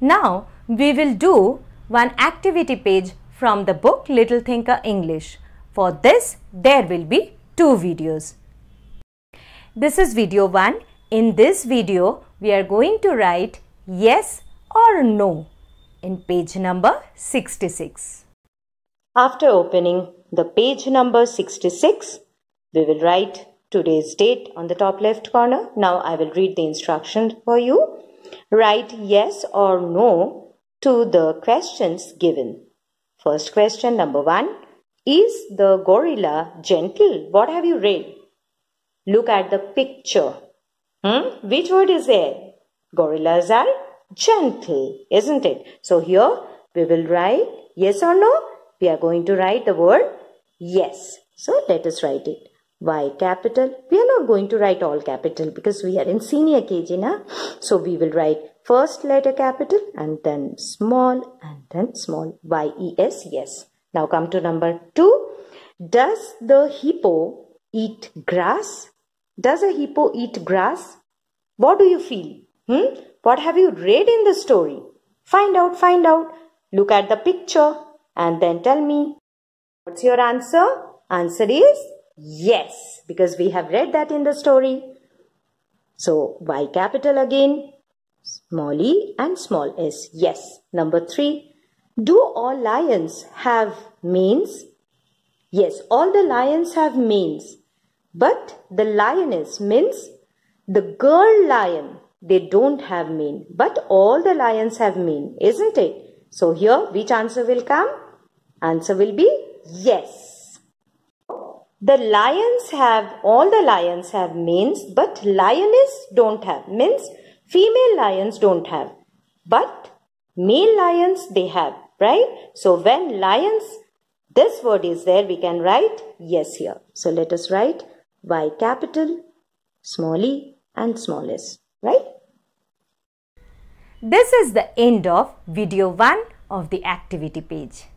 Now we will do one activity page from the book Little Thinker English. For this there will be two videos. This is video 1. In this video we are going to write yes or no in page number 66. After opening the page number 66, we will write today's date on the top left corner. Now I will read the instructions for you. Write yes or no to the questions given. First question number one Is the gorilla gentle? What have you read? Look at the picture. Hmm? Which word is there? Gorillas are gentle, isn't it? So here we will write yes or no. We are going to write the word yes. So let us write it y capital. We are not going to write all capital because we are in senior KG now. So we will write first letter capital and then small and then small y e s yes. Now come to number two. Does the hippo eat grass? Does a hippo eat grass? What do you feel? Hmm? What have you read in the story? Find out, find out. Look at the picture and then tell me. What's your answer? Answer is Yes, because we have read that in the story. So Y capital again, small e and small s. Yes. Number three, do all lions have manes? Yes, all the lions have manes. But the lioness means the girl lion. They don't have mane. But all the lions have mane, isn't it? So here, which answer will come? Answer will be yes the lions have all the lions have manes, but lioness don't have means female lions don't have but male lions they have right so when lions this word is there we can write yes here so let us write y capital small e and small s right this is the end of video 1 of the activity page